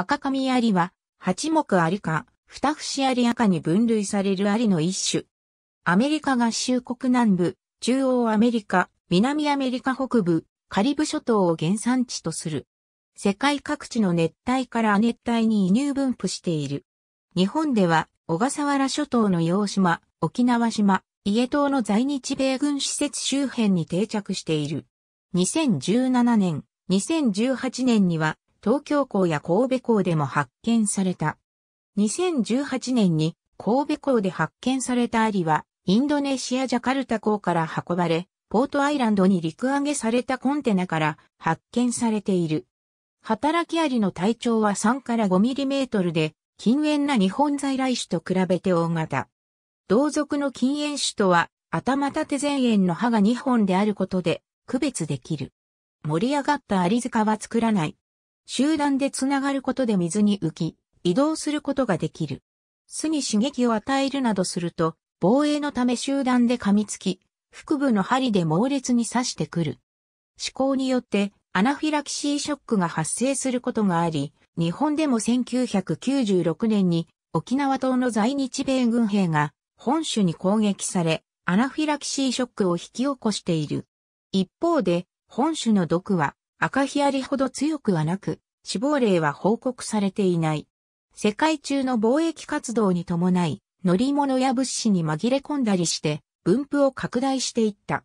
赤髪アリは、八目アリか、二節アリ赤に分類されるアリの一種。アメリカ合衆国南部、中央アメリカ、南アメリカ北部、カリブ諸島を原産地とする。世界各地の熱帯から亜熱帯に移入分布している。日本では、小笠原諸島の洋島、沖縄島、伊江島の在日米軍施設周辺に定着している。2017年、2018年には東京港や神戸港でも発見された。2018年に神戸港で発見されたアリは、インドネシアジャカルタ港から運ばれ、ポートアイランドに陸揚げされたコンテナから発見されている。働きアリの体長は3から5ミリメートルで、禁煙な日本在来種と比べて大型。同族の禁煙種とは、頭立て前縁の歯が2本であることで区別できる。盛り上がったアリ塚は作らない。集団でつながることで水に浮き、移動することができる。巣に刺激を与えるなどすると、防衛のため集団で噛みつき、腹部の針で猛烈に刺してくる。思考によってアナフィラキシーショックが発生することがあり、日本でも1996年に沖縄島の在日米軍兵が本州に攻撃され、アナフィラキシーショックを引き起こしている。一方で、本州の毒は赤ヒアリほど強くはなく、死亡例は報告されていない。世界中の貿易活動に伴い、乗り物や物資に紛れ込んだりして、分布を拡大していった。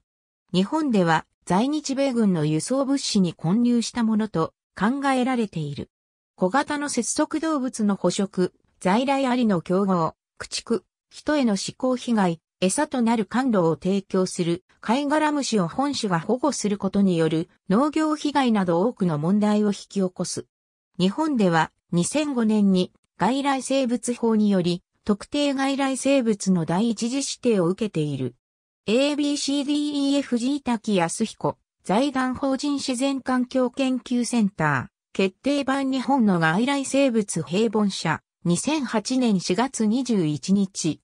日本では在日米軍の輸送物資に混入したものと考えられている。小型の節足動物の捕食、在来ありの競合、駆逐、人への思考被害、餌となる甘露を提供する貝殻虫を本種が保護することによる農業被害など多くの問題を引き起こす。日本では2005年に外来生物法により特定外来生物の第一次指定を受けている。ABCDEFG 滝安彦財団法人自然環境研究センター決定版日本の外来生物平凡社2008年4月21日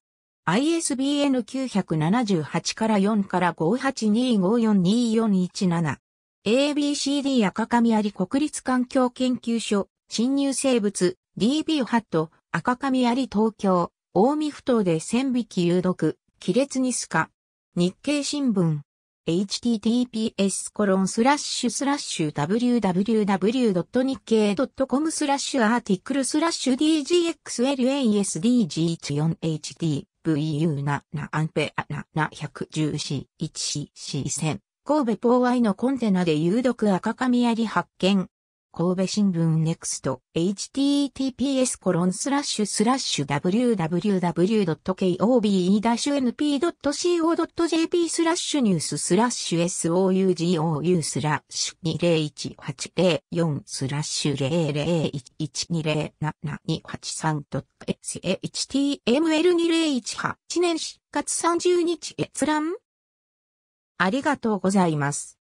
ISBN 978から4から5825424117。ABCD 赤あり国立環境研究所、侵入生物、DB ハット、赤あり東京、大見不当で千匹有毒、亀裂にスカ。日経新聞。https コロンスラッシュスラッシュ www.nikkei.com スラッシュアーティクルスラッシュ d g x l a s d g 1 4 h d VU ななアンペアなな 110C1CC 神戸ポーアイのコンテナで有毒赤髪槍発見。神戸新聞 NEXT https www.kobe-np.co.jp スラッシュニューススラッシュ sougou スラッシュ20184スラッシュ 00120728.html2018 年4月30日閲覧ありがとうございます。